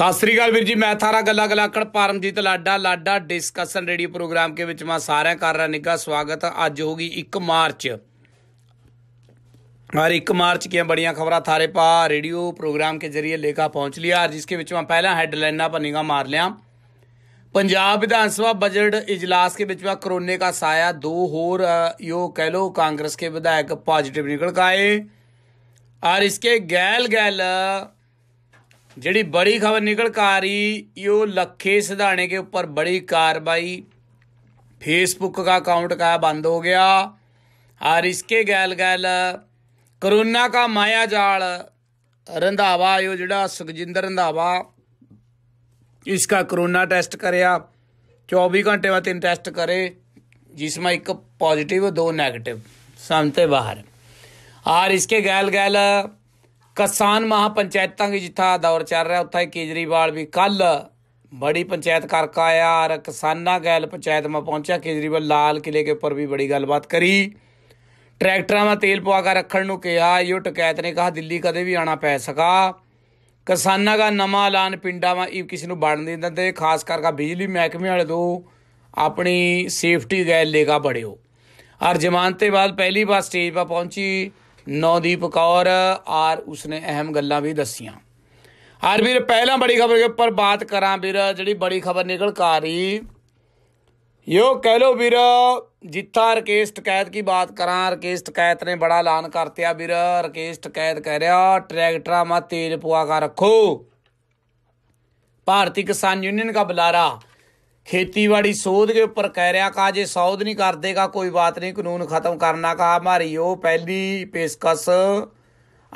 ਸਤਿ ਸ੍ਰੀ ਅਕਾਲ ਵੀਰ ਜੀ ਮੈਂ ਥਾਰਾ ਗੱਲਾ ਗਲਾਕੜ ਪਰਮਜੀਤ ਲਾਡਾ ਲਾਡਾ ਡਿਸਕਸ਼ਨ ਰੇਡੀਓ ਪ੍ਰੋਗਰਾਮ ਕੇ ਵਿੱਚ ਮੈਂ ਸਾਰਿਆਂ ਕਰ ਰਹਾ ਨਿੱਗਾ ਸਵਾਗਤ ਅੱਜ ਹੋਗੀ 1 ਮਾਰਚ ਮਾਰ 1 ਮਾਰਚ ਕੀਆਂ ਬੜੀਆਂ ਖਬਰਾਂ ਥਾਰੇ ਪਾ ਰੇਡੀਓ ਪ੍ਰੋਗਰਾਮ ਕੇ ਜ਼ਰੀਏ ਲੈ ਕੇ ਪਹੁੰਚ ਲਿਆ ਜਿਸ ਕੇ ਵਿੱਚ ਮੈਂ ਪਹਿਲਾ ਹੈਡਲਾਈਨਾਂ ਪਰ ਨਿੱਗਾ ਮਾਰ ਲਿਆ ਪੰਜਾਬ ਵਿਧਾਨ ਸਭਾ ਬਜਟ اجلاس ਕੇ ਵਿੱਚ ਮੈਂ ਕਰੋਨੇ ਦਾ ਸਾਇਆ ਦੋ ਹੋਰ ਯੋ ਕਹਿ ਲੋ ਕਾਂਗਰਸ ਕੇ ਵਿਧਾਇਕ ਪੋਜ਼ਿਟਿਵ ਨਿਕਲ ਗਏ ਔਰ ਇਸਕੇ ਗੈਲ ਗੈਲ ਜਿਹੜੀ ਬੜੀ ਖਬਰ ਨਿਕਲ ਕੇ ਆ ਰਹੀ यो लखे सिधाने के ऊपर बड़ी कार्रवाई फेसबुक का अकाउंट का बंद हो गया और इसके गैल गैल कोरोना का माया जाल ਰੰਧਾਵਾ ਜੋ ਜਿਹੜਾ ਸੁਖਜਿੰਦਰ ਰੰਧਾਵਾ इसका कोरोना टेस्ट कराया चौबीस घंटे में तीन टेस्ट करे जिसमें एक पॉजिटिव दो नेगेटिव समते बाहर और इसके गैल गैल ਕਿਸਾਨ ਪੰਚਾਇਤਾਂ ਦੀ ਜਿੱਥਾ ਦੌਰ ਚੱਲ ਰਿਹਾ ਉੱਥੇ ਕੇਜਰੀਵਾਲ ਵੀ ਕੱਲ ਬੜੀ ਪੰਚਾਇਤ ਕਰਕੇ ਆਇਆ ਔਰ ਕਿਸਾਨਾ ਗੈਲ ਪੰਚਾਇਤ ਮਾ ਪਹੁੰਚਿਆ ਕੇਜਰੀਵਾਲ ਲਾਲ ਕਿਲੇ ਕੇ ਉੱਪਰ ਵੀ ਬੜੀ ਗੱਲਬਾਤ ਕਰੀ ਟਰੈਕਟਰਾਂ ਮਾ ਤੇਲ ਪਵਾ ਕੇ ਰੱਖਣ ਨੂੰ ਕਿਹਾ ਇਹ ਟਕੈਤ ਨੇ ਕਹਾ ਦਿੱਲੀ ਕਦੇ ਵੀ ਆਣਾ ਪੈ ਸਕਾ ਕਿਸਾਨਾ ਦਾ ਨਵਾਂ ਐਲਾਨ ਪਿੰਡਾਂ ਮਾ ਇਹ ਕਿਸੇ ਨੂੰ ਬਣ ਨਹੀਂ ਦਿੰਦਾ ਤੇ ਖਾਸ ਕਰਕੇ ਬਿਜਲੀ ਮਹਿਕਮੇ ਵਾਲੇ ਦੋ ਆਪਣੀ ਸੇਫਟੀ ਗੈਲ ਲੇਗਾ ਬੜਿਓ ਔਰ ਜਮਾਨਤੇ ਬਾਅਦ ਪਹਿਲੀ ਵਾਰ ਸਟੇਜ 'ਤੇ ਪਹੁੰਚੀ ਨੌਦੀਪ ਕੌਰ ਆਰ ਉਸਨੇ ਅਹਿਮ ਗੱਲਾਂ ਵੀ ਦੱਸੀਆਂ ਆਰ ਵੀਰ ਪਹਿਲਾਂ ਬੜੀ ਖਬਰ ਦੇ ਉੱਪਰ ਬਾਤ ਕਰਾਂ ਵੀਰ ਜਿਹੜੀ ਬੜੀ ਖਬਰ ਨਿਕਲ ਕਾ ਰਹੀ ਯੋ ਕਹਿ ਲੋ ਵੀਰ ਜਿੱਥਾ ਰਕੇਸ਼ ਕੈਦ ਕੀ ਬਾਤ ਕਰਾਂ ਰਕੇਸ਼ ਕੈਦ ਨੇ ਬੜਾ ਐਲਾਨ ਕਰਤਿਆ ਵੀਰ ਰਕੇਸ਼ ਕੈਦ ਕਹਿ ਰਿਹਾ ਟਰੈਕਟਰਾਂ ਮਾ ਤੇਲ ਪੁਆ ਕਰ ਰੱਖੋ ਭਾਰਤੀ ਕਿਸਾਨ ਯੂਨੀਅਨ ਦਾ ਬੁਲਾਰਾ ਖੇਤੀਬਾੜੀ ਸੋਧ ਦੇ ਉੱਪਰ ਕਹਿ ਰਿਹਾ ਕਾ ਜੇ ਸੌਧ ਨਹੀਂ ਕਰਦੇਗਾ ਕੋਈ ਬਾਤ ਨਹੀਂ ਕਾਨੂੰਨ ਖਤਮ ਕਰਨਾ ਕਾ ਮਾਰੀ ਉਹ ਪਹਿਲੀ ਪੇਸ਼ਕਸ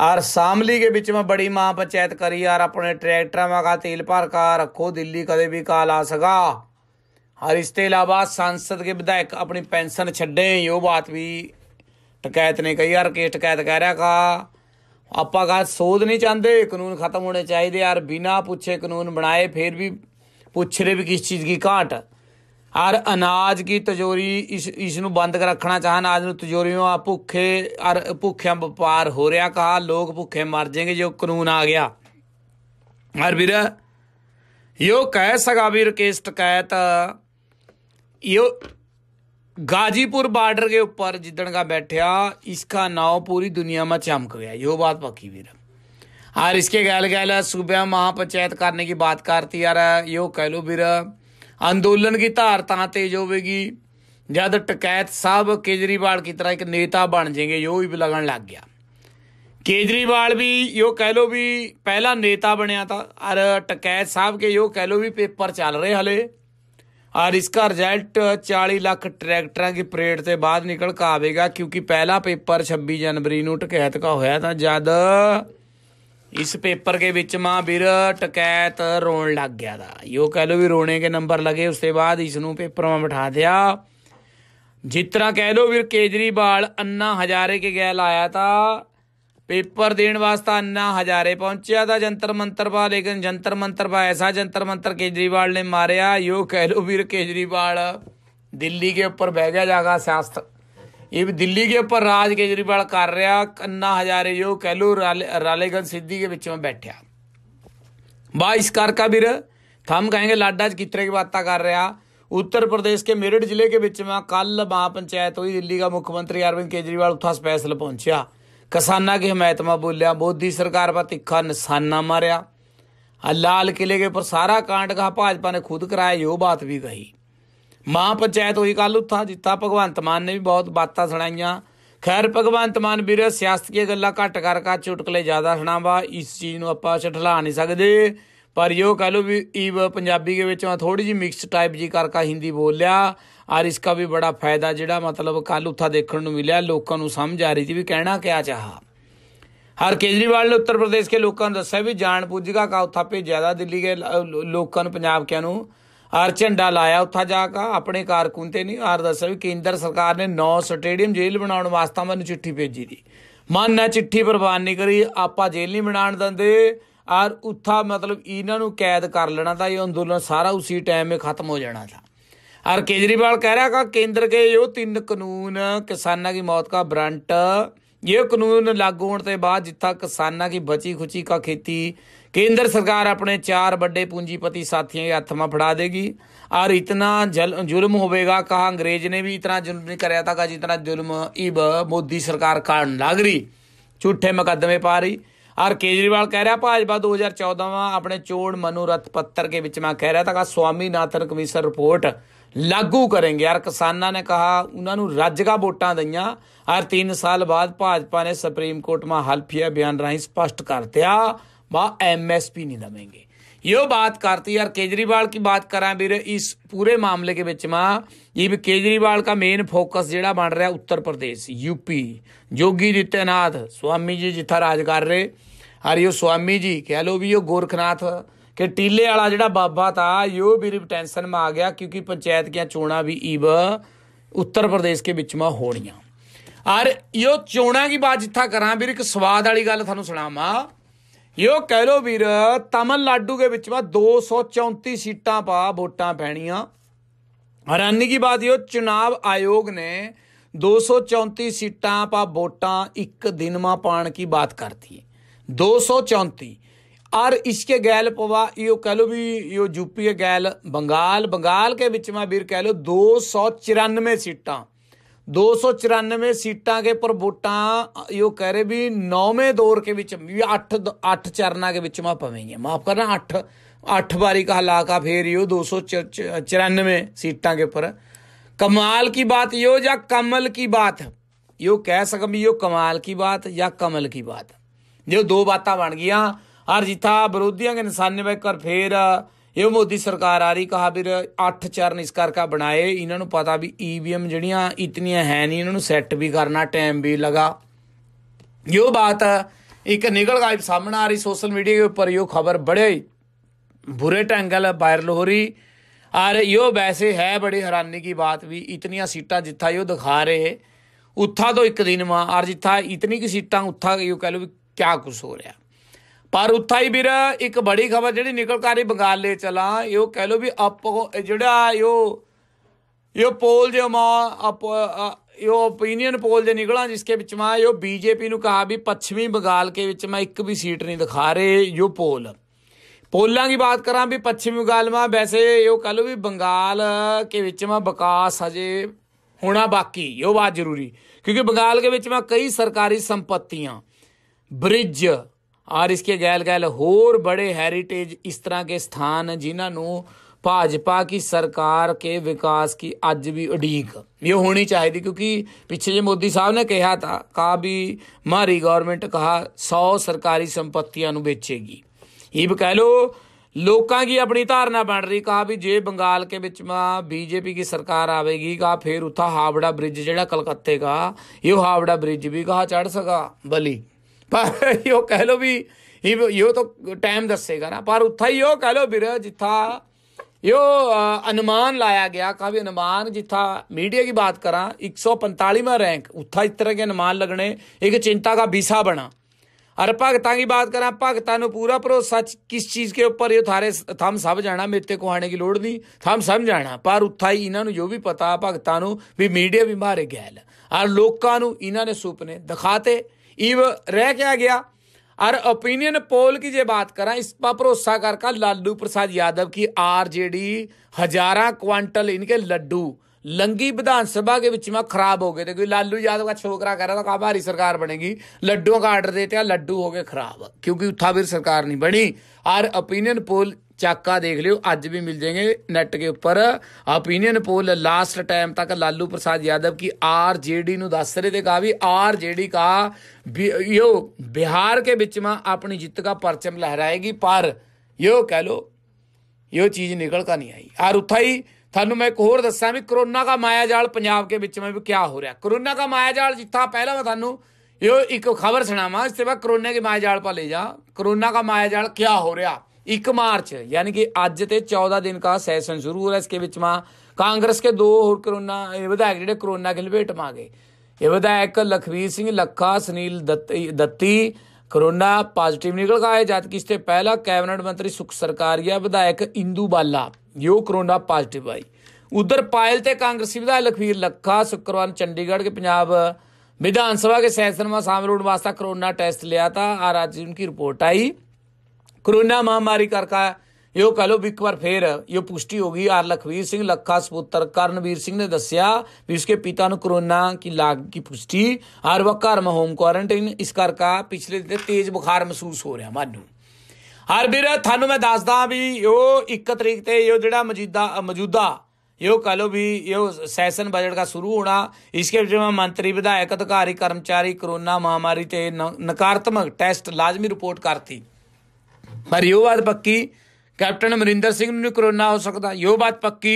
ਔਰ ਸਾਮਲੀ ਦੇ ਵਿੱਚ ਮੈਂ ਬੜੀ ਮਾਂ ਪੰਚਾਇਤ ਕਰੀ ਯਾਰ ਆਪਣੇ ਟਰੈਕਟਰਾਂ ਕਾ ਤੇਲ ਭਰ ਕਾ ਰੱਖੋ ਦਿੱਲੀ ਕਦੇ ਵੀ ਕਾਲ ਆ ਸਕਾ ਹਰ ਇਸ ਤੇ ਇਲਾਵਾ ਸੰਸਦ ਦੇ ਵਿਧਾਇਕ ਆਪਣੀ ਪੈਨਸ਼ਨ ਛੱਡੇ ਉਹ ਬਾਤ ਵੀ ਟਕੈਤ ਨੇ ਕਈ ਯਾਰ ਕੇ ਟਕੈਤ ਕਹਿ ਰਿਹਾ ਕਾ ਆਪਾਂ ਕਾ ਸੋਧ ਨਹੀਂ ਚਾਹਦੇ ਕਾਨੂੰਨ ਖਤਮ ਹੋਣੇ ਚਾਹੀਦੇ ਯਾਰ ਬਿਨਾ ਪੁੱਛੇ ਕਾਨੂੰਨ ਬਣਾਏ ਫੇਰ ਵੀ ਪੁੱਛ ਰਹੇ ਵੀ ਕਿਸ ਚੀਜ਼ ਦੀ ਘਾਟ ਔਰ ਅਨਾਜ ਦੀ ਤਜੋਰੀ ਇਸ ਇਸ ਨੂੰ ਬੰਦ ਰੱਖਣਾ ਚਾਹਨ ਅਨਾਜ ਨੂੰ ਤਜੋਰੀਆਂ ਆ ਭੁੱਖੇ ਔਰ ਭੁੱਖਿਆਂ ਵਪਾਰ ਹੋ ਰਿਹਾ ਕਾ ਲੋਕ ਭੁੱਖੇ ਮਰ ਜਾਣਗੇ ਜੋ ਕਾਨੂੰਨ ਆ ਗਿਆ ਔਰ ਵੀਰ ਇਹ ਕਹਿ ਸਕਾ ਵੀ ਰਿਕਵੈਸਟ ਕਾਇਤ ਇਹ ਗਾਜੀਪੁਰ ਬਾਰਡਰ ਦੇ ਉੱਪਰ ਜਿੱਦਣ ਦਾ ਬੈਠਿਆ ਇਸ ਦਾ ਨਾਮ ਪੂਰੀ ਦੁਨੀਆ ਮਾ ਚਮਕ ਗਿਆ ਇਹ ਬਾਤ ਪੱਕੀ ਵੀਰ और इसके ਗੱਲ गैल सूबे महापंचायत करने की बात करती यार यो कह लो भी आंदोलन की धार ਤਾਂ ਤੇਜ ਹੋਵੇਗੀ ਜਦ ਟਕੈਤ ਸਾਹਿਬ ਕੇਜਰੀਵਾਲ ਕੀ ਤਰ੍ਹਾਂ ਇੱਕ ਨੇਤਾ ਬਣ ਜਾਣਗੇ ਯੋ ਹੀ ਲੱਗਣ ਲੱਗ ਗਿਆ ਕੇਜਰੀਵਾਲ ਵੀ ਯੋ ਕਹਿ ਲੋ ਵੀ ਪਹਿਲਾ ਨੇਤਾ ਬਣਿਆ ਤਾਂ ਅਰ ਟਕੈਤ ਸਾਹਿਬ ਕੇ ਯੋ ਕਹਿ ਲੋ ਵੀ ਪੇਪਰ ਚੱਲ ਰਹੇ ਹਲੇ ਔਰ ਇਸਕਾ ਰਿਜ਼ਲਟ 40 ਲੱਖ ਟਰੈਕਟਰਾਂ ਦੀ ਪਰੇਡ ਤੇ ਬਾਅਦ ਨਿਕਲ ਕਾਵੇਗਾ ਕਿਉਂਕਿ ਪਹਿਲਾ ਪੇਪਰ 26 ਜਨਵਰੀ ਨੂੰ ਟਕੈਤ ਕਾ ਹੋਇਆ ਤਾਂ ਜਦ ਇਸ ਪੇਪਰ ਦੇ ਵਿੱਚ ਮਾਂ ਵੀਰ ਟਕੈਤ ਰੋਣ ਲੱਗ ਗਿਆ ਦਾ ਯੋ ਕਹਿ ਲੋ ਵੀ ਰੋਣੇ ਕੇ ਨੰਬਰ ਲਗੇ ਉਸ ਤੋਂ ਬਾਅਦ ਇਸ ਨੂੰ ਪੇਪਰ ਮਾਂ ਬਿਠਾ ਦਿਆ ਜਿੱਤਰਾ ਕਹਿ ਲੋ ਵੀ ਕੇਜਰੀਵਾਲ ਅੰਨਾ ਹਜ਼ਾਰੇ ਕੇ ਗੈਲ ਆਇਆ ਤਾਂ ਪੇਪਰ ਦੇਣ ਵਾਸਤਾ ਅੰਨਾ ਹਜ਼ਾਰੇ ਪਹੁੰਚਿਆ ਦਾ ਜੰਤਰ ਮੰਤਰ ਪਾ ਲੇਕਿਨ ਜੰਤਰ ਮੰਤਰ ਪਾ ਐਸਾ ਜੰਤਰ ਮੰਤਰ ਕੇਜਰੀਵਾਲ ਨੇ ਮਾਰਿਆ ਯੋ ਕਹਿ ਲੋ ਵੀਰ ਕੇਜਰੀਵਾਲ ਦਿੱਲੀ ਕੇ ਉੱਪਰ ਬਹਿ ਗਿਆ ਜਾਗਾ ਸਿਆਸਤ ਇਹ ਵੀ ਦਿੱਲੀ ਦੇ ਉੱਪਰ ਰਾਜ ਕੇਜਰੀਵਾਲ ਕਰ ਰਿਹਾ ਕੰਨਾ ਹਜ਼ਾਰੇ ਜੋ ਕਹਿ ਲੋ ਰਾਲੇਗਨ ਸਿੱਧੀ ਦੇ ਵਿੱਚੋਂ ਬੈਠਿਆ ਬਾਈਸ ਕਰ ਕਬੀਰ ਥਮ ਕਹਾਂਗੇ ਲਾਡਾ ਜੀ ਕਿਤਰੇ ਕੀ ਬਾਤਾਂ ਕਰ ਰਿਹਾ ਉੱਤਰ ਪ੍ਰਦੇਸ਼ ਦੇ ਮੇਰਠ ਜ਼ਿਲ੍ਹੇ ਦੇ ਵਿੱਚ ਮਾ ਕੱਲ ਮਾ ਪੰਚਾਇਤ ਹੋਈ ਦਿੱਲੀ ਦਾ ਮੁੱਖ ਮੰਤਰੀ ਅਰਵਿੰਦ ਕੇਜਰੀਵਾਲ ਉੱਥਾ ਸਪੈਸ਼ਲ ਪਹੁੰਚਿਆ ਕਿਸਾਨਾਂ ਕੇ ਹਮਾਇਤਮਾ ਬੋਲਿਆ ਬੋਧੀ ਸਰਕਾਰ ਬਾ ਤਿੱਖਾ ਨਿਸ਼ਾਨਾ ਮਾਰਿਆ ਆ ਲਾਲ ਕਿਲੇ ਕੇ ਉੱਪਰ ਸਾਰਾ ਕਾਂਡ ਦਾ ਭਾਜਪਾ ਨੇ ਖੁਦ ਕਰਾਇਆ ਜੋ ਬਾਤ ਵੀ ਕਹੀ ਮਾਂ ਪੰਚਾਇਤ ਹੋਈ ਕੱਲ ਉੱਥਾ ਜਿੱਤਾ ਭਗਵੰਤ ਮਾਨ ਨੇ ਵੀ ਬਹੁਤ ਬਾਤਾਂ ਸੁਣਾਈਆਂ ਖੈਰ ਭਗਵੰਤ ਮਾਨ ਵੀਰੇ ਸਿਆਸਤੀਆਂ ਗੱਲਾਂ ਘੱਟ ਕਰ ਕਾ ਚੁਟਕਲੇ ਜ਼ਿਆਦਾ ਸੁਣਾਵਾ ਇਸ ਚੀਜ਼ ਨੂੰ ਆਪਾਂ ਛਠਲਾ ਨਹੀਂ ਸਕਦੇ ਪਰ ਇਹੋ ਕਹ ਲੋ ਵੀ ਈਵ ਪੰਜਾਬੀ ਦੇ ਵਿੱਚੋਂ ਥੋੜੀ ਜੀ ਮਿਕਸ ਟਾਈਪ ਜੀ ਕਰਕੇ ਹਿੰਦੀ ਬੋਲ ਲਿਆ ਔਰ ਇਸ ਦਾ ਵੀ ਬੜਾ ਫਾਇਦਾ ਜਿਹੜਾ ਮਤਲਬ ਕੱਲ ਉੱਥਾ ਦੇਖਣ ਨੂੰ ਮਿਲਿਆ ਲੋਕਾਂ ਨੂੰ ਸਮਝ ਆ ਰਹੀ ਸੀ ਵੀ ਕਹਿਣਾ ਕਿਆ ਚਾਹਾ ਹਰ ਕੇਜਰੀਵਾਲ ਨੇ ਉੱਤਰ ਪ੍ਰਦੇਸ਼ ਦੇ ਲੋਕਾਂ ਨੂੰ ਦੱਸਿਆ ਵੀ ਜਾਣ ਪੁੱਜਗਾ ਕਾ ਉੱਥਾ ਪੇ ਜ਼ਿਆਦਾ ਦਿੱਲੀ ਦੇ ਲੋਕਾਂ ਨੂੰ ਪੰਜਾਬ ਕਿਆਂ ਨੂੰ ਆਰ ਝੰਡਾ ਲਾਇਆ ਉੱਥਾ ਜਾ ਕੇ ਆਪਣੇ ਕਾਰਕੁਨ ਤੇ ਨਹੀਂ ਆਰ ਦੱਸਿਆ ਵੀ ਕੇਂਦਰ ਸਰਕਾਰ ਨੇ 9 ਸਟੇਡੀਅਮ ਜੇਲ੍ਹ ਬਣਾਉਣ ਵਾਸਤੇ ਮੈਨੂੰ ਚਿੱਠੀ ਭੇਜੀ ਦੀ ਮਨ ਨਾ ਚਿੱਠੀ ਪ੍ਰਵਾਨ ਨਹੀਂ ਕਰੀ ਆਪਾਂ ਜੇਲ੍ਹ ਨਹੀਂ ਬਣਾਣ ਦਿੰਦੇ ਆਰ ਉੱਥਾ ਮਤਲਬ ਇਹਨਾਂ ਨੂੰ ਕੈਦ ਕਰ ਲੈਣਾ ਤਾਂ ਇਹ ਅੰਦੋਲਨ ਸਾਰਾ ਉਸੇ ਟਾਈਮ 'ਮੇ ਖਤਮ ਹੋ ਜਾਣਾ ਸੀ ਆਰ ਕੇਜਰੀਵਾਲ ਕਹਿ ਰਿਹਾ ਕਿ ਕੇਂਦਰ ਕੇ यो ਤਿੰਨ ਕਾਨੂੰਨ ਕਿਸਾਨਾਂ ਦੀ ਮੌਤ ਦਾ ब्रंट ਇਹ ਕਾਨੂੰਨ ਲਾਗੂ ਹੋਣ के ਬਾਅਦ ਜਿੱਥਾ ਕਿਸਾਨਾਂ ਦੀ ਬਚੀ ਖੁਚੀ ਕਾ ਖੇਤੀ ਕੇਂਦਰ ਸਰਕਾਰ ਆਪਣੇ ਚਾਰ ਵੱਡੇ ਪੂੰਜੀਪਤੀ ਸਾਥੀਆਂ ਦੇ ਹੱਥਾਂ ਫੜਾ ਦੇਗੀ ਔਰ ਇਤਨਾ ਜ਼ੁਲਮ ਹੋਵੇਗਾ ਕਹਾ ਅੰਗਰੇਜ਼ ਨੇ ਵੀ ਇਤਨਾ ਜ਼ੁਲਮ ਨਹੀਂ ਕਰਿਆ ਤਾਂ ਕਾ ਜਿਤਨਾ ਜ਼ੁਲਮ ਇਬ ਮੋਦੀ ਸਰਕਾਰ ਕਰਨ ਲੱਗ ਰਹੀ ਝੂਠੇ ਮੁਕੱਦਮੇ ਪਾ ਰਹੀ ਔਰ ਕੇਜਰੀਵਾਲ ਕਹਿ ਰਿਹਾ ਭਾਜਪਾ 2014 ਵਾਂ ਆਪਣੇ ਚੋੜ ਮਨੁਰਤ ਪੱਤਰ ਕੇ ਵਿੱਚ ਮੈਂ ਕਹਿ ਰਿਹਾ ਤਾਂ ਕਾ ਸਵਾਮੀ ਨਾਥਨ ਕਮਿਸ਼ਨ ਰਿਪੋਰਟ ਲਾਗੂ ਕਰਨਗੇ ਔਰ ਕਿਸਾਨਾਂ ਨੇ ਕਹਾ ਉਹਨਾਂ ਨੂੰ ਰੱਜਗਾ ਵੋਟਾਂ ਦਈਆਂ ਔਰ 3 ਸਾਲ ਬਾਅਦ ਭਾਜਪਾ ਨੇ ਸੁਪਰੀਮ ਕੋਰਟ ਮਾ ਹਲਫੀਆ ਬਿਆਨ ਰਾਹੀਂ ਸਪਸ਼ਟ ਕਰ ਦਿੱਤਾ ਵਾ ਐਮਐਸਪੀ ਨਹੀਂ ਦਵੇਂਗੇ ਯੋ ਬਾਤ ਕਰਤੀ ਯਾਰ ਕੇਜਰੀਵਾਲ ਕੀ ਬਾਤ ਕਰਾਂ ਵੀਰ ਇਸ ਪੂਰੇ ਮਾਮਲੇ ਦੇ ਵਿੱਚ ਮਾ ਇਹ ਵੀ ਕੇਜਰੀਵਾਲ ਦਾ ਮੇਨ ਫੋਕਸ ਜਿਹੜਾ ਬਣ ਰਿਹਾ ਉੱਤਰ ਪ੍ਰਦੇਸ਼ ਯੂਪੀ ਜੋਗੀ ਜਿਤਨਾਥ ਸੁਆਮੀ ਜੀ ਜਿੱਥਾ ਰਾਜ ਕਰ ਰਹੇ ਆਰ ਯੋ ਸੁਆਮੀ ਜੀ ਕਹਿ ਲੋ ਵੀ ਉਹ ਗੋਰਖਨਾਥ ਕਿ ਟੀਲੇ ਵਾਲਾ ਜਿਹੜਾ ਬਾਬਾ ਤਾਂ ਯੋ ਵੀ ਟੈਨਸ਼ਨ ਮਾ ਆ ਗਿਆ ਕਿਉਂਕਿ ਪੰਚਾਇਤ ਕੀਆਂ ਚੋਣਾ ਵੀ ਇਬ ਉੱਤਰ ਪ੍ਰਦੇਸ਼ ਦੇ ਵਿੱਚ ਮਾ ਹੋਣੀਆਂ ਔਰ ਯੋ ਚੋਣਾ ਕੀ ਬਾਤ ਜਿੱਥਾ ਕਰਾਂ ਵੀਰ ਇੱਕ ਸਵਾਦ ਵਾਲੀ ਗੱਲ ਤੁਹਾਨੂੰ ਸੁਣਾਵਾਂ ਯੋ ਕਹਿ ਲੋ ਵੀਰ ਤਮਿਲਨਾਡੂ ਦੇ ਵਿੱਚ ਵਾ 234 ਸੀਟਾਂ ਪਾ ਵੋਟਾਂ ਪੈਣੀਆਂ ਹਰਾਨੀ ਦੀ ਬਾਤ ਇਹ ਚੁਣਾਵ ਆਯੋਗ ਨੇ 234 ਸੀਟਾਂ ਪਾ ਵੋਟਾਂ ਇੱਕ ਦਿਨ ਮਾ ਪਾਣ ਕੀ ਬਾਤ ਕਰਤੀ 234 और ਇਸਕੇ ਗੈਲ ਪਵਾ ਇਹ कह लो भी यो यूपी गैल ਗੈਲ ਬੰਗਾਲ ਬੰਗਾਲ ਦੇ ਵਿੱਚ ਮਾ ਵੀਰ ਕਹਿ ਲੋ 294 ਸੀਟਾਂ दो सौ 294 सीटा के ਪਰ वोटा यो कह रहे भी नौवें दौर के अठ अठ चरणा के ਕੇ ਵਿੱਚ ਮਾ ਪਵੇਂਗੇ अठ ਕਰਨਾ 8 8 बारी का हलाका फेर यो दो सौ चौरानवे सीटा के उपर कमाल की बात यो या कमल की बात यो कह सकम यो कमाल की बात या कमल की बात जो दो बात बन गई हर जिथा विरोधियों के निशाने पर कर फिर ਇਹ ਮੋਦੀ ਸਰਕਾਰ ਆ ਰਹੀ ਕਹਾ ਵੀਰ 8 ਚਰਨ ਇਸ ਕਰਕੇ ਬਣਾਏ ਇਹਨਾਂ ਨੂੰ ਪਤਾ ਵੀ ਈਵੀਐਮ ਜਿਹੜੀਆਂ ਇਤਨੀਆਂ ਹੈ ਨਹੀਂ ਇਹਨਾਂ ਨੂੰ ਸੈੱਟ ਵੀ ਕਰਨਾ ਟਾਈਮ ਵੀ ਲਗਾ ਇਹੋ ਬਾਤ ਇੱਕ ਨਿਕਲ ਗਾਇਬ ਸਾਹਮਣੇ ਆ ਰਹੀ ਸੋਸ਼ਲ ਮੀਡੀਆ ਉੱਪਰ ਇਹ ਖਬਰ ਬੜੇ ਬੁਰੇ ਟੈਂਗਲ ਵਾਇਰਲ ਹੋ ਰਹੀ ਆਰ ਇਹੋ ਵੈਸੇ ਹੈ ਬੜੀ ਹੈਰਾਨੀ ਦੀ ਬਾਤ ਵੀ ਇਤਨੀਆਂ ਸੀਟਾਂ ਜਿੱਥਾ ਇਹ ਦਿਖਾ ਰਹੇ ਉੱਥਾ ਤੋਂ ਇੱਕ ਦਿਨ ਮਾ ਆਰ ਜਿੱਥਾ ਇਤਨੀ ਕਿ ਸੀਟਾਂ ਉੱਥਾ ਇਹ ਕਹ ਲੋ ਵੀ ਕਿਆ ਕੁਸ ਹੋ ਰਿਹਾ ਪਰ ਉੱਥਾ ਹੀ ਵੀਰ ਇੱਕ ਬੜੀ ਖਬਰ ਜਿਹੜੀ ਨਿਕਲ ਕੇ ਆ ਬੰਗਾਲ ਲੈ ਚਲਾ ਇਹੋ ਕਹਿ ਲੋ ਵੀ ਅਪ ਜਿਹੜਾ ਇਹੋ ਇਹ ਪੋਲ ਜੇ ਮਾ ਅਪ ਇਹ ਓਪੀਨੀਅਨ ਪੋਲ ਜੇ ਨਿਕਲਾਂ ਜਿਸਕੇ ਵਿੱਚ ਮਾ ਇਹ ਬੀਜੇਪੀ ਨੂੰ ਕਹਾ ਵੀ ਪੱਛਮੀ ਬੰਗਾਲ ਕੇ ਵਿੱਚ ਮੈਂ ਇੱਕ ਵੀ ਸੀਟ ਨਹੀਂ ਦਿਖਾ ਰਹੇ ਇਹ ਪੋਲ ਪੋਲਾਂ ਦੀ ਬਾਤ ਕਰਾਂ ਵੀ ਪੱਛਮੀ ਬੰਗਾਲ ਮਾ ਵੈਸੇ ਇਹੋ ਕਹ ਲੋ ਵੀ ਬੰਗਾਲ ਕੇ ਵਿੱਚ ਮਾ ਵਿਕਾਸ ਅਜੇ ਹੋਣਾ ਬਾਕੀ ਇਹੋ ਬਾਤ ਜ਼ਰੂਰੀ ਕਿਉਂਕਿ ਬੰਗਾਲ ਕੇ ਵਿੱਚ ਮਾ ਕਈ ਸਰਕਾਰੀ ਸੰਪਤੀਆਂ ਬ੍ਰਿਜ ਕੇ ਗੈਲ ਗੈਲ ਹੋਰ ਬੜੇ ਹੈਰੀਟੇਜ ਇਸ ਤਰ੍ਹਾਂ ਕੇ ਸਥਾਨ ਜਿਨ੍ਹਾਂ ਨੂੰ ਭਾਜਪਾ ਕੀ ਸਰਕਾਰ ਕੇ ਵਿਕਾਸ ਕੀ ਅੱਜ ਵੀ ਉਡੀਕ ਇਹ ਹੋਣੀ ਚਾਹੀਦੀ ਕਿਉਂਕਿ ਪਿੱਛੇ ਜੇ ਮੋਦੀ ਸਾਹਿਬ ਨੇ ਕਿਹਾ ਤਾਂ ਕਾ ਵੀ ਮਾਰੀ ਗਵਰਨਮੈਂਟ ਕਹਾ 100 ਸਰਕਾਰੀ ਸੰਪਤੀਆਂ ਨੂੰ ਵੇਚੇਗੀ ਇਹ ਵੀ ਕਹਿ ਲੋ ਲੋਕਾਂ ਕੀ ਆਪਣੀ ਧਾਰਨਾ ਬਣ ਰਹੀ ਕਹਾ ਵੀ ਜੇ ਬੰਗਾਲ ਕੇ ਵਿੱਚ ਮਾ ਬੀਜੇਪੀ ਕੀ ਸਰਕਾਰ ਆਵੇਗੀ ਕਾ ਫਿਰ ਉਥਾ ਹਾਵੜਾ ਬ੍ਰਿਜ ਜਿਹੜਾ ਕਲਕੱਤੇ ਦਾ ਇਹ ਹਾਵੜਾ ਬ੍ਰਿਜ ਵੀ ਕਹਾ ਚੜ ਸਕਾ ਬਲੀ ਪਰ ਇਹੋ ਕਹ ਲੋ ਵੀ ਇਹੋ ਤਾਂ ਟਾਈਮ ਦੱਸੇਗਾ ਨਾ ਪਰ ਉੱਥਾ ਹੀ ਉਹ ਕਹ ਲੋ ਵੀਰੇ ਜਿੱਥਾ ਇਹੋ ਅਨੁਮਾਨ ਲਾਇਆ ਗਿਆ ਵੀ ਅਨੁਮਾਨ ਜਿੱਥਾ ਮੀਡੀਆ ਦੀ ਬਾਤ ਕਰਾਂ 145ਵਾਂ ਰੈਂਕ ਉੱਥਾ ਇਸ ਤਰ੍ਹਾਂ ਦੇ ਅਨੁਮਾਨ ਲਗਣੇ ਇੱਕ ਚਿੰਤਾ ਦਾ ਵਿਸ਼ਾ ਬਣਾ ਅਰ ਭਗਤਾਂ ਦੀ ਬਾਤ ਕਰਾਂ ਭਗਤਾਂ ਨੂੰ ਪੂਰਾ ਭਰੋਸਾ ਸੱਚ ਕਿਸ ਚੀਜ਼ ਦੇ ਉੱਪਰ ਇਹ ਥਾਰੇ ਥੰਮ ਸਭ ਜਾਣਾ ਮੇਰੇ ਤੇ ਕੋਹਾਣੇ ਦੀ ਲੋੜ ਨਹੀਂ ਥੰਮ ਜਾਣਾ ਪਰ ਉੱਥਾ ਹੀ ਇਹਨਾਂ ਨੂੰ ਜੋ ਵੀ ਪਤਾ ਭਗਤਾਂ ਨੂੰ ਵੀ ਮੀਡੀਆ ਵੀ ਮਾਰੇ ਗੈਲ ਆ ਲੋਕਾਂ ਨੂੰ ਇਹਨਾਂ ਨੇ ਸੁਪਨੇ ਦਿਖਾਤੇ ईव रह क्या गया और ओपिनियन पोल की जो बात करा इस पर भरोसा कर लालू प्रसाद यादव की आरजेडी हजारा क्वांटल इनके लड्डू लंगी विधानसभा के बीच में खराब हो गए थे क्योंकि लालू यादव का छोकरा कह रहा था तो हमारी सरकार बनेगी लड्डुओं का ऑर्डर देते हैं लड्डू हो गए खराब क्योंकि उत्था फिर सरकार नहीं बनी और ओपिनियन पोल ਚਾਕਾ ਦੇਖ ਲਿਓ ਅੱਜ ਵੀ ਮਿਲ मिल ਨੈਟ नेट ਉੱਪਰ ऊपर ओपिनियन ਲਾਸਟ ਟਾਈਮ ਤੱਕ ਲਾਲੂ ਪ੍ਰਸਾਦ ਯਾਦਵ ਕੀ ਆਰ ਜੀਡੀ ਨੂੰ ਦੱਸ ਰਹੇ ਤੇ ਕਹਾ ਵੀ ਆਰ ਜੀਡੀ ਕਾ ਯੋ ਬਿਹਾਰ ਕੇ ਵਿੱਚ ਮਾ ਆਪਣੀ ਜਿੱਤ परचम ਪਰਚਮ ਲਹਿਰਾਏਗੀ ਪਰ ਯੋ ਕਹਿ ਲੋ ਯੋ ਚੀਜ਼ ਨਿਕਲ ਕਾ ਨਹੀਂ ਆਈ ਆਰ ਉਥਾਈ ਤੁਹਾਨੂੰ ਮੈਂ ਇੱਕ ਹੋਰ ਦੱਸਾਂ ਵੀ ਕਰੋਨਾ ਦਾ ਜਾਲ ਪੰਜਾਬ ਕੇ ਵਿੱਚ ਮੈਂ ਵੀ ਕੀ ਹੋ ਰਿਹਾ ਕਰੋਨਾ ਦਾ ਜਾਲ ਜਿੱਥਾ ਪਹਿਲਾਂ ਮੈਂ ਤੁਹਾਨੂੰ ਇਹ ਇੱਕ ਖਬਰ ਸੁਣਾਵਾਂ ਇਸ ਤੇ ਬਾਅਦ ਕਰੋਨਾ ਦੇ ਜਾਲ ਪਾ ਲੈ ਜਾ ਕਰੋਨਾ ਦਾ ਜਾਲ ਕੀ ਹੋ ਰਿਹਾ 1 मार्च यानी कि आज से 14 दिन का सेशन शुरू हो रहा है इसके बीच में कांग्रेस के दो और कोरोना विधायक जेडे कोरोना के लपेट में आ गए ये विधायक लखवीर सिंह लखा सुनील दत्ती कोरोना पॉजिटिव निकल गया है जबकि इससे पहला कैबिनेट मंत्री सुख सरकारिया विधायक इंदू बाला यो कोरोना पॉजिटिव आई उधर पायल ते कांग्रेसी विधायक लखवीर लखा शुक्रवार चंडीगढ़ के पंजाब विधानसभा के सेशन में शामिल होने वास्ते कोरोना टेस्ट लिया था और आज उनकी रिपोर्ट आई ਕਰੋਨਾ ਮਹਾਮਾਰੀ ਕਰਕਾ ਇਹੋ ਕਹ ਲੋ ਇੱਕ ਵਾਰ ਫੇਰ ਇਹ ਪੁਸ਼ਟੀ ਹੋ ਗਈ ਆਰ ਲਖਵੀਰ ਸਿੰਘ ਲੱਖਾ ਸਪੁੱਤਰ ਕਰਨਵੀਰ ਸਿੰਘ ਨੇ ਦੱਸਿਆ ਵੀ ਉਸਕੇ ਪਿਤਾ ਨੂੰ ਕਰੋਨਾ ਕੀ ਲਾਗ ਕੀ ਪੁਸ਼ਟੀ ਆਰ ਵਹ ਘਰ ਮੇ ਹੋਮ ਕੁਆਰੰਟਾਈਨ ਇਸ ਕਰਕਾ ਪਿਛਲੇ ਦਿਨ ਤੇਜ਼ ਬੁਖਾਰ ਮਹਿਸੂਸ ਹੋ ਰਿਹਾ ਮਾਨੂੰ ਹਰ ਵੀਰ ਤੁਹਾਨੂੰ ਮੈਂ ਦੱਸਦਾ ਵੀ ਉਹ 1 ਤਰੀਕ ਤੇ ਇਹ ਜਿਹੜਾ ਮੌਜੂਦਾ ਮੌਜੂਦਾ ਇਹੋ ਕਹ ਲੋ ਵੀ ਇਹ ਸੈਸ਼ਨ ਬਜਟ ਦਾ ਸ਼ੁਰੂ ਹੋਣਾ ਇਸਕੇ ਵਿੱਚ ਮੰਤਰੀ ਵਿਧਾਇਕ ਅਧਿਕਾਰੀ ਕਰਮਚਾਰੀ ਕਰੋਨਾ ਮਹਾਮਾਰੀ ਤੇ ਨਕਾਰਾਤਮਕ ਟੈਸਟ ਲਾਜ਼ਮੀ ਰਿਪੋਰਟ ਕਰਤੀ ਪਰ ਇਹ ਬਾਤ ਪੱਕੀ ਕੈਪਟਨ ਅਮਰਿੰਦਰ ਸਿੰਘ ਨੂੰ ਕਰੋਨਾ ਹੋ ਸਕਦਾ ਇਹ ਬਾਤ ਪੱਕੀ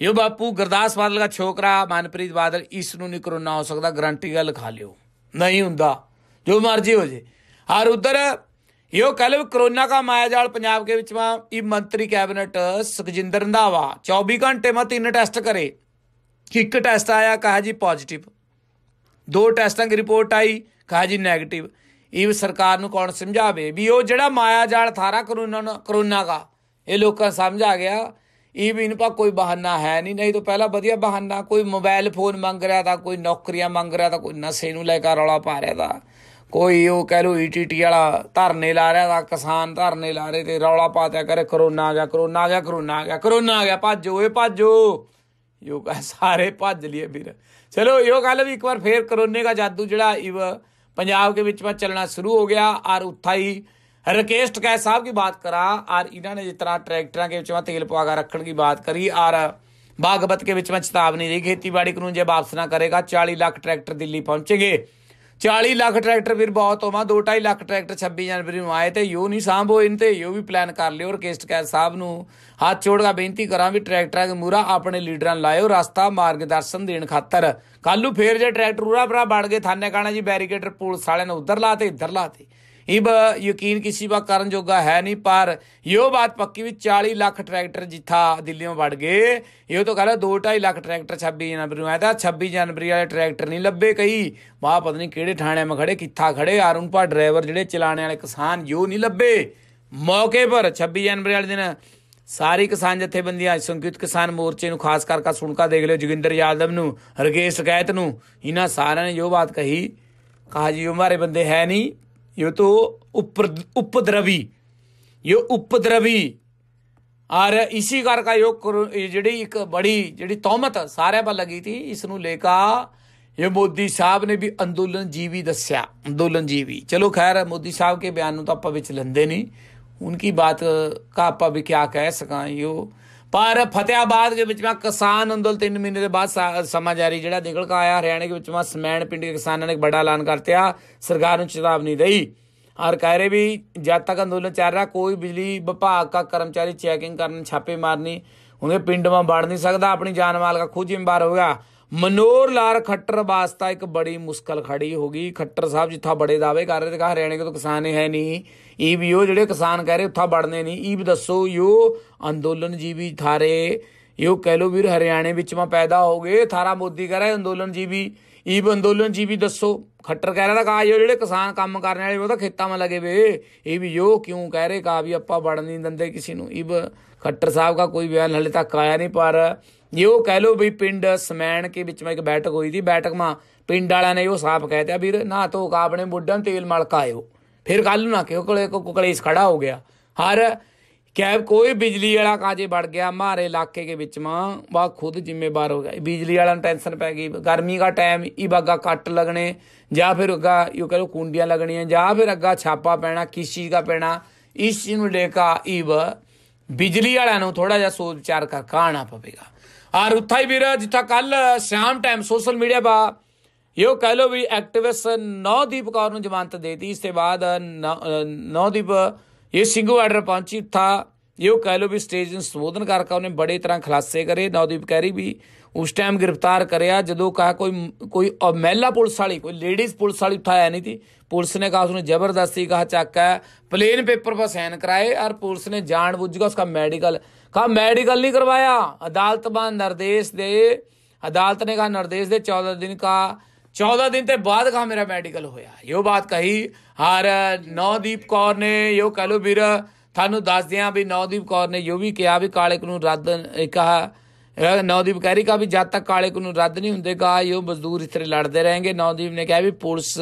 ਇਹ ਬਾਪੂ ਗਰਦਾਸ ਬਾਦਲ ਦਾ ਛੋਕਰਾ ਮਨਪ੍ਰੀਤ ਬਾਦਲ ਇਸ ਨੂੰ ਨਹੀਂ ਕਰੋਨਾ ਹੋ ਸਕਦਾ ਗਰੰਟੀ ਗੱਲ ਖਾ ਲਿਓ ਨਹੀਂ ਹੁੰਦਾ ਜੋ ਮਰਜੀ ਹੋ ਜੇ ਹਰ ਉਧਰ ਇਹ ਕੱਲ ਕਰੋਨਾ ਦਾ ਜਾਲ ਪੰਜਾਬ ਦੇ ਵਿੱਚ ਵਾ ਇਹ ਮੰਤਰੀ ਕੈਬਨਟ ਸੁਖਜਿੰਦਰ ਰੰਧਾਵਾ 24 ਘੰਟੇ ਮਾ ਤਿੰਨ ਟੈਸਟ ਕਰੇ ਇੱਕ ਟੈਸਟ ਆਇਆ ਕਹਾ ਜੀ ਪੋਜ਼ਿਟਿਵ ਦੋ ਟੈਸਟਾਂ ਦੀ ਰਿਪੋਰਟ ਆਈ ਕਹਾ ਜੀ ਨੈਗੇਟਿਵ ਇਹ ਸਰਕਾਰ ਨੂੰ ਕੌਣ ਸਮਝਾਵੇ ਵੀ ਉਹ ਜਿਹੜਾ ਮਾਇਆ ਜਾਲ ਥਾਰਾ ਕਰੋਨਾ ਕਰੋਨਾ ਦਾ ਇਹ ਲੋਕਾਂ ਸਮਝ ਆ ਗਿਆ ਇਹ ਵੀ ਇਹਨਾਂ ਕੋਈ ਬਹਾਨਾ ਹੈ ਨਹੀਂ ਨਹੀਂ ਤਾਂ ਪਹਿਲਾਂ ਵਧੀਆ ਬਹਾਨਾ ਕੋਈ ਮੋਬਾਈਲ ਫੋਨ ਮੰਗ ਰਿਹਾ ਤਾਂ ਕੋਈ ਨੌਕਰੀਆਂ ਮੰਗ ਰਿਹਾ ਤਾਂ ਕੋਈ ਨਸ਼ੇ ਨੂੰ ਲੈ ਕੇ ਰੌਲਾ ਪਾ ਰਿਹਾ ਤਾਂ ਕੋਈ ਉਹ ਕਹਿ ਲੋ ਈਟੀਟੀ e ਵਾਲਾ ਧਰਨੇ ਲਾ ਰਿਹਾ ਦਾ ਕਿਸਾਨ ਧਰਨੇ ਲਾ ਰਹੇ ਤੇ ਰੌਲਾ ਪਾ ਤਿਆ ਕਰੇ ਕਰੋਨਾ ਆ ਗਿਆ ਕਰੋਨਾ ਆ ਗਿਆ ਕਰੋਨਾ ਆ ਗਿਆ ਕਰੋਨਾ ਆ ਗਿਆ ਭੱਜੋ ਏ ਭੱਜੋ ਯੋ ਸਾਰੇ ਭੱਜ ਲਈਏ ਵੀਰ ਚਲੋ ਇਹੋ ਗੱਲ ਵੀ ਇੱਕ ਵਾਰ ਫੇਰ ਕਰੋਨੇ ਦਾ ਜਾਦੂ ਜਿਹੜਾ ਇਵ ਪੰਜਾਬ ਦੇ ਵਿੱਚ ਮੈਂ ਚੱਲਣਾ ਸ਼ੁਰੂ ਹੋ ਗਿਆ ਔਰ ਉਥਾਈ ਰਕੇਸ਼ਟ ਕਾਇ ਸਾਹਿਬ ਦੀ ਬਾਤ ਕਰਾ ਔਰ ਇਹਨਾਂ ਨੇ ਜਿਤਨਾ ਟਰੈਕਟਰਾਂ ਦੇ ਵਿੱਚ ਮੈਂ ਤੇਲ ਪਵਾਗਾ ਰੱਖਣ ਦੀ ਬਾਤ ਕਰੀ ਔਰ ਬਾਗਬਤ ਦੇ ਵਿੱਚ ਮੈਂ ਚਤਾਵਨੀ ਦੇ ਖੇਤੀਬਾੜੀ ਕਾਨੂੰਨ ਜੇ ਵਾਪਸ ਨਾ ਕਰੇਗਾ 40 ਲੱਖ ਟਰੈਕਟਰ ਦਿੱਲੀ ਪਹੁੰਚੇਗੇ 40 ਲੱਖ ਟਰੈਕਟਰ ਵੀਰ ਬਹੁਤ ਹੋਵਾਂ 2.5 ਲੱਖ ਟਰੈਕਟਰ 26 ਜਨਵਰੀ ਨੂੰ ਆਏ ਤੇ ਯੂ ਨਹੀਂ ਸਾਂਭੋ ਇਨ ਤੇ ਯੂ ਵੀ ਪਲਾਨ ਕਰ ਲਿਓ ਰਕੇਸ਼ਟ ਕੈਦ ਸਾਹਿਬ ਨੂੰ ਹੱਥ ਛੋੜ ਕੇ ਬੇਨਤੀ ਕਰਾਂ ਵੀ ਟਰੈਕਟਰਾਂ ਦੇ ਮੂਰਾ ਆਪਣੇ ਲੀਡਰਾਂ ਲਾਇਓ ਰਸਤਾ ਮਾਰਗਦਰਸ਼ਨ ਦੇਣ ਖਾਤਰ ਕੱਲੂ ਫੇਰ ਜੇ ਟਰੈਕਟਰ ਉਰਾ ਭਰਾ ਵੜ ਗਏ ਥਾਣੇ ਕਾਣਾ ਜੀ ਬੈਰੀਕੇਡਰ ਪੁਲਿਸ ਵਾਲਿਆਂ ਨੇ ਉਧਰ ਲਾਤੇ ਇਧਰ ਲਾਤੇ ਇਬ ਯਕੀਨ ਕਿਸੇ ਵਾ ਕਰਨ ਜੋਗਾ ਹੈ ਨਹੀਂ ਪਰ ਇਹੋ ਬਾਤ ਪੱਕੀ ਵੀ 40 ਲੱਖ ਟਰੈਕਟਰ ਜਿੱਥਾ ਦਿੱਲੀੋਂ ਵੜ ਗਏ ਇਹੋ ਤਾਂ ਕਹਿੰਦਾ 2.5 ਲੱਖ ਟਰੈਕਟਰ 26 ਜਨਵਰੀ ਨੂੰ ਆਇਆ ਤਾਂ 26 ਜਨਵਰੀ ਵਾਲੇ ਟਰੈਕਟਰ ਨਹੀਂ ਲੱਭੇ ਕਈ ਮਾ ਪਤ ਨਹੀਂ ਕਿਹੜੇ ਥਾਣੇ ਮ ਖੜੇ ਕਿੱਥਾ ਖੜੇ ਆਰੁਣ ਪਾ ਡਰਾਈਵਰ ਜਿਹੜੇ ਚਲਾਣੇ ਵਾਲੇ ਕਿਸਾਨ ਜੋ ਨਹੀਂ ਲੱਭੇ ਮੌਕੇ ਪਰ 26 ਜਨਵਰੀ ਵਾਲੇ ਦਿਨ ਸਾਰੇ ਕਿਸਾਨ ਜਥੇਬੰਦੀਆਂ ਸੰਯੁਕਤ ਕਿਸਾਨ ਮੋਰਚੇ ਨੂੰ ਖਾਸ ਕਰਕੇ ਸੁਣਕਾ ਦੇਖ ਲਿਓ ਜਗਿੰਦਰ ਯਾਦਵ ਨੂੰ ਰਗੇਸ਼ ਸ਼ਿਕਾਇਤ ਨੂੰ ਇਹਨਾਂ ਸਾਰਿਆਂ ਨੇ ਜੋ ਬਾਤ ਕਹੀ ਕਾਜੀ ਉਮਾਰੇ ਉਹ ਮਾਰੇ ਬੰਦੇ ਹੈ ਨਹੀਂ ਇਹ ਤੋਂ ਉਪਰ ਉਪਦਰਵੀ ਇਹ ਉਪਦਰਵੀ ਆਰ ਇਸੀ ਕਾ ਯੋਗ ਜਿਹੜੀ ਇੱਕ ਬੜੀ ਜਿਹੜੀ ਤੌਮਤ ਸਾਰਿਆਂ 'ਤੇ ਲੱਗੀ ਸੀ ਇਸ ਨੂੰ ਲੈ ਕੇ ਇਹ ਮੋਦੀ ਸਾਹਿਬ ਨੇ ਵੀ ਅੰਦੋਲਨ ਜੀਵੀ ਦੱਸਿਆ ਅੰਦੋਲਨ ਜੀਵੀ ਚਲੋ ਖੈਰ ਮੋਦੀ ਸਾਹਿਬ ਕੇ ਬਿਆਨ ਨੂੰ ਤਾਂ ਆਪਾਂ ਵਿੱਚ ਲੰਦੇ ਨਹੀਂ ਉਨਕੀ ਬਾਤ ਕਾ ਆਪਾਂ ਵੀ ਕਿਆ ਕਹਿ ਸਕਾਂ ਇਹ ਪਰ ਫਤਿਆਬਾਦ ਦੇ ਵਿੱਚ ਮੈਂ ਕਿਸਾਨ ਅੰਦੋਲ 3 ਮਹੀਨੇ ਦੇ ਬਾਅਦ ਸਮਾਂ ਜਾਰੀ ਜਿਹੜਾ ਨਿਕਲ ਕੇ ਆਇਆ ਹਰਿਆਣੇ ਦੇ ਵਿੱਚ ਮੈਂ ਸਮੈਣ ਪਿੰਡ ਦੇ ਕਿਸਾਨਾਂ ਨੇ ਇੱਕ ਵੱਡਾ ਐਲਾਨ ਕਰਤਿਆ ਸਰਕਾਰ ਨੂੰ ਚੇਤਾਵਨੀ ਦੇਈ ਔਰ ਕਹਿ ਰਹੇ ਵੀ ਜਦ ਤੱਕ ਅੰਦੋਲਨ ਚੱਲ ਰਿਹਾ ਕੋਈ ਬਿਜਲੀ ਵਿਭਾਗ ਦਾ ਕਰਮਚਾਰੀ ਚੈਕਿੰਗ ਕਰਨ ਛਾਪੇ ਮਾਰਨੀ ਉਹਨੇ ਪਿੰਡ ਵਿੱਚ ਵੜ ਨਹੀਂ ਸਕਦਾ ਆਪਣੀ ਜਾਨ ਮਾਲ ਦਾ ਖੁਦ ਹੀ ਜ਼ਿੰਮੇਵਾਰ ਹੋਗਾ ਮਨੋਰ मनोर ਖੱਟਰ ਵਾਸਤਾ ਇੱਕ ਬੜੀ ਮੁਸ਼ਕਲ ਖੜੀ ਹੋ ਗਈ ਖੱਟਰ ਸਾਹਿਬ ਜਿੱਥਾ ਬੜੇ दावे ਕਰ ਰਹੇ ਤੇ ਕਹਾ ਹਰਿਆਣੇ ਕੋ ਤਾਂ ਕਿਸਾਨ ਹੈ ਨਹੀਂ ਈ ਵੀ ਉਹ ਜਿਹੜੇ ਕਿਸਾਨ ਕਹਿ ਰਹੇ ਉੱਥਾ ਬੜਨੇ ਨਹੀਂ ਈ ਵੀ ਦੱਸੋ ਯੋ ਅੰਦੋਲਨ ਜੀਵੀ ਥਾਰੇ ਯੋ ਕਹਿ ਲੋ ਵੀਰ ਹਰਿਆਣੇ ਵਿੱਚ ਮਾ ਪੈਦਾ ਹੋ ਗਏ ਥਾਰਾ ਮੋਦੀ ਕਹ ਰਹੇ ਅੰਦੋਲਨ ਜੀਵੀ ਈ ਵੀ ਅੰਦੋਲਨ ਜੀਵੀ ਦੱਸੋ ਖੱਟਰ ਕਹਿ ਰਿਹਾ ਕਹਾ ਯੋ ਜਿਹੜੇ ਕਿਸਾਨ ਕੰਮ ਕਰਨ ਵਾਲੇ ਉਹ ਤਾਂ ਖੇਤਾਂ ਮਾ ਲਗੇ ਵੇ ਇਹ ਵੀ ਯੋ ਕਿਉਂ ਕਹਿ ਰਹੇ ਕਾ ਵੀ ਆਪਾਂ ਬੜ ਨਹੀਂ ਦਿੰਦੇ ਕਿਸੇ ਨੂੰ ਈ ਵੀ ਖੱਟਰ ਸਾਹਿਬ ਦਾ ਕੋਈ ਬਿਆਨ ਹਲੇ ਤੱਕ ਆਇਆ ਨਹੀਂ ਪਰ ਜੇ ਉਹ ਕਹਿ ਲੋ ਵੀ ਪਿੰਡ ਸਮੈਣ ਕੇ ਵਿੱਚ ਮੈਂ ਇੱਕ ਬੈਠਕ ਹੋਈ ਸੀ ਬੈਠਕ ਮਾ ਪਿੰਡ ਵਾਲਿਆਂ ਨੇ ਉਹ ਸਾਫ਼ ਕਹਿਤਾ ਵੀਰ ਨਾ ਤੋ ਕਾ ਆਪਣੇ ਮੁੱਢਾਂ ਤੇਲ ਮਲ ਆਇਓ ਫਿਰ ਕੱਲ ਨਾ ਕਿਉਂ ਕੋਲੇ ਕੁਕਲੇਸ ਖੜਾ ਹੋ ਗਿਆ ਹਰ ਕੈਬ ਕੋਈ ਬਿਜਲੀ ਵਾਲਾ ਕਾਜੇ ਵੜ ਗਿਆ ਮਾਰੇ ਇਲਾਕੇ ਦੇ ਵਿੱਚ ਮਾ ਬਾ ਖੁਦ ਜ਼ਿੰਮੇਵਾਰ ਹੋ ਗਿਆ ਬਿਜਲੀ ਵਾਲਾ ਨੂੰ ਟੈਨਸ਼ਨ ਪੈ ਗਈ ਗਰਮੀ ਦਾ ਟਾਈਮ ਇਹ ਬਾਗਾ ਕੱਟ ਲੱਗਣੇ ਜਾਂ ਫਿਰ ਅੱਗਾ ਯੋ ਕਹੋ ਕੁੰਡੀਆਂ ਲੱਗਣੀਆਂ ਜਾਂ ਫਿਰ ਅੱਗਾ ਛਾਪਾ ਪੈਣਾ ਕਿਸ ਚੀਜ਼ ਦਾ ਪੈਣਾ ਇਸ ਚੀਜ਼ ਨੂੰ ਲੈ ਕੇ ਇਹ ਬਿਜਲੀ ਵਾਲਿਆਂ ਨੂੰ ਥੋੜਾ ਜਿਹਾ ਸੋਚ ਵਿਚਾਰ ਕਰ ਕਾਣਾ ਪਵੇਗਾ ਔਰ उत्थाई ਵੀਰ ਜਿੱਥਾ ਕੱਲ ਸ਼ਾਮ ਟਾਈਮ ਸੋਸ਼ਲ ਮੀਡੀਆ ਬਾ ਇਹੋ ਕਹਿ ਲੋ ਵੀ ਐਕਟਿਵਿਸਟ ਨੌਦੀਪ ਕੌਰ ਨੂੰ ਜ਼ਮਾਨਤ ਦੇਤੀ ਇਸ ਤੇ ਬਾਅਦ ਨੌਦੀਪ ਇਹ ਸਿੰਘੂ ਆਰਡਰ ਪਹੁੰਚੀ ਥਾ ਇਹੋ ਕਹਿ ਲੋ ਵੀ ਸਟੇਜ ਨੂੰ ਸੰਬੋਧਨ ਕਰਕੇ ਉਹਨੇ ਬੜੇ ਤਰ੍ਹਾਂ ਖਲਾਸੇ ਕਰੇ ਨੌਦੀਪ ਕਹਿ ਰਹੀ ਵੀ ਉਸ ਟਾਈਮ ਗ੍ਰਿਫਤਾਰ ਕਰਿਆ ਜਦੋਂ ਕਾ ਕੋਈ ਕੋਈ ਮਹਿਲਾ ਪੁਲਿਸ ਵਾਲੀ ਕੋਈ ਲੇਡੀਜ਼ ਪੁਲਿਸ ਵਾਲੀ ਉਠਾਇਆ ਨਹੀਂ ਸੀ ਪੁਲਿਸ ਨੇ ਕਹਾ ਉਸ ਨੂੰ ਜ਼ਬਰਦਸਤੀ ਕਹਾ ਚੱਕਾ ਪਲੇਨ ਪੇਪਰ ਪਰ ਸਾਈਨ ਕਰਾਏ ਔਰ ਪੁਲਿਸ ਨੇ ਜਾਣ ਬੁੱਝ ਕੇ ਉਸਕਾ ਮੈਡੀਕਲ ਕਹਾ ਮੈਡੀਕਲ ਨਹੀਂ ਕਰਵਾਇਆ ਅਦਾਲਤ ਬਾਨ ਨਿਰਦੇਸ਼ ਦੇ ਅਦਾਲਤ ਨੇ ਕਹਾ ਨਿਰਦੇਸ਼ ਦੇ 14 ਦਿਨ ਕਾ 14 ਦਿਨ ਤੇ ਬਾਅਦ ਕਹਾ ਮੇਰਾ ਮੈਡੀਕਲ ਹੋਇਆ ਇਹੋ ਬਾਤ ਕਹੀ ਹਰ ਨੌਦੀਪ ਕੌਰ ਨੇ ਇਹ ਕਹ ਲੋ ਵੀਰ ਤੁਹਾਨੂੰ ਦੱਸ ਦਿਆਂ ਵੀ ਨੌਦੀਪ ਕੌਰ ਨੇ ਇਹ ਵੀ ਕਿਹਾ ਵੀ ਕਾਲੇ ਨੂੰ ਰੱਦ ਕਹਾ ਨੌਦੀਪ ਕਹਿ ਕਾ ਵੀ ਜਦ ਤੱਕ ਕਾਲੇ ਨੂੰ ਰੱਦ ਨਹੀਂ ਹੁੰਦੇਗਾ ਇਹ ਉਹ ਮਜ਼ਦੂਰ ਇਸਤਰੇ ਲੜਦੇ ਰਹਿਣਗੇ ਨੌਦੀਪ ਨੇ ਕਿਹਾ ਵੀ ਪੁਲਿਸ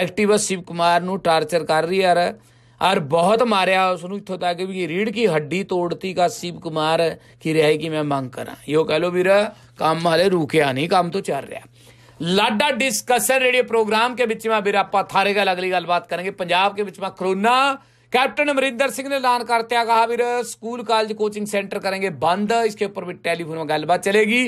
ਐਕਟਿਵ ਸ਼ਿਵ ਕੁਮਾਰ ਨੂੰ ਟਾਰਚਰ ਕਰ ਰਹੀ ਯਾਰ ਔਰ ਬਹੁਤ ਮਾਰਿਆ ਉਸ ਨੂੰ ਇੱਥੋਂ ਤੱਕ ਵੀ ਰੀੜ ਕੀ ਹੱਡੀ ਤੋੜਤੀ ਕਾ ਸ਼ਿਵ ਕੁਮਾਰ ਕੀ ਰਹਿ ਕਿ ਮੈਂ ਮੰਗ ਕਰਾਂ ਇਹੋ ਕਹ ਲੋ ਵੀਰਾ ਕੰਮ ਹਲੇ ਰੁਕਿਆ ਨਹੀਂ ਕੰਮ ਤੋਂ ਚੱਲ ਰਿਹਾ ਲਾਡਾ ਡਿਸਕਸ਼ਨ ਰੇਡੀਓ ਪ੍ਰੋਗਰਾਮ ਕੇ ਵਿੱਚ ਮੈਂ ਵੀਰ ਆਪਾਂ ਥਾਰੇ ਗੱਲ ਅਗਲੀ ਗੱਲਬਾਤ ਕਰਾਂਗੇ ਪੰਜਾਬ ਕੇ ਵਿੱਚ ਮੈਂ ਕਰੋਨਾ कैप्टन अमरिंदर सिंह ने ऐलान करते कहा भी स्कूल कॉलेज कोचिंग सेंटर करेंगे बंद इसके ऊपर भी टेलीफोन में गलबात चलेगी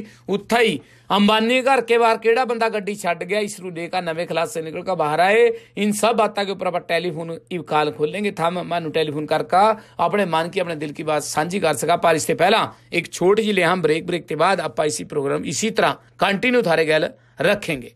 ही अंबानी घर के बाहर केड़ा बंदा गड्डी छड़ गया इस रू का नवे खिलास से निकल कर बाहर आए इन सब बातों के ऊपर आप टेलीफोन कॉल खोलेंगे थम मैं टेलीफोन करके अपने मन की अपने दिल की बात साझी कर सका पर इससे पहला एक छोटी जी ले हम ब्रेक ब्रेक के बाद आप इसी प्रोग्राम इसी तरह कंटिन्यू थारे गल रखेंगे